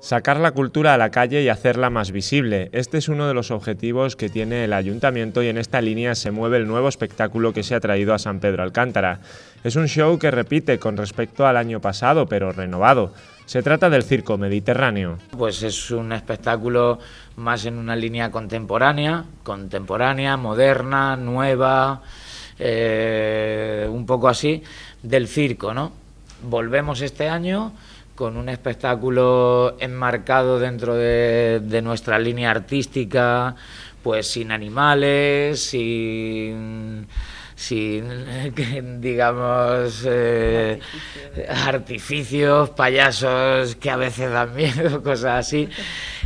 Sacar la cultura a la calle y hacerla más visible. Este es uno de los objetivos que tiene el ayuntamiento y en esta línea se mueve el nuevo espectáculo que se ha traído a San Pedro Alcántara. Es un show que repite con respecto al año pasado, pero renovado. Se trata del Circo Mediterráneo. Pues es un espectáculo más en una línea contemporánea, contemporánea, moderna, nueva, eh, un poco así, del circo, ¿no? Volvemos este año con un espectáculo enmarcado dentro de, nuestra línea artística, pues sin animales, sin sin, digamos, artificios. Eh, artificios, payasos que a veces dan miedo, cosas así.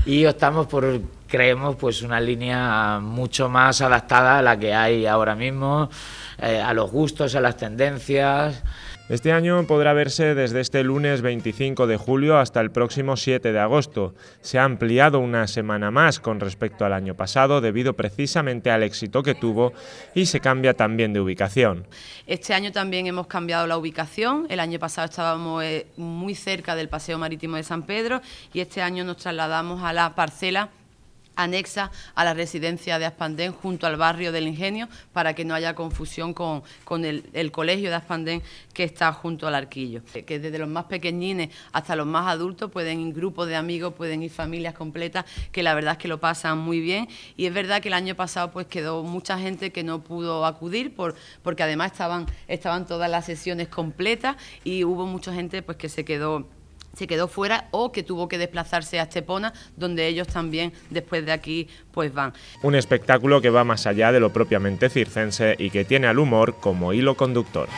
Y optamos por creemos pues una línea mucho más adaptada a la que hay ahora mismo, eh, a los gustos, a las tendencias. Este año podrá verse desde este lunes 25 de julio hasta el próximo 7 de agosto. Se ha ampliado una semana más con respecto al año pasado debido precisamente al éxito que tuvo y se cambia también de ubicación. Este año también hemos cambiado la ubicación. El año pasado estábamos eh, muy cerca del Paseo Marítimo de San Pedro y este año nos trasladamos a la parcela anexa a la residencia de Aspandén junto al barrio del Ingenio para que no haya confusión con, con el, colegio de Aspandén que está junto al arquillo. Eh, que desde los más pequeñines hasta los más adultos pueden ir grupos de amigos, pueden ir familias completas que la verdad es que lo pasan muy bien y es verdad que el año pasado pues quedó mucha gente que no pudo acudir por, porque además estaban, estaban todas las sesiones completas y hubo mucha gente pues que se quedó se quedó fuera o que tuvo que desplazarse a Estepona, donde ellos también después de aquí pues van. Un espectáculo que va más allá de lo propiamente circense y que tiene al humor como hilo conductor.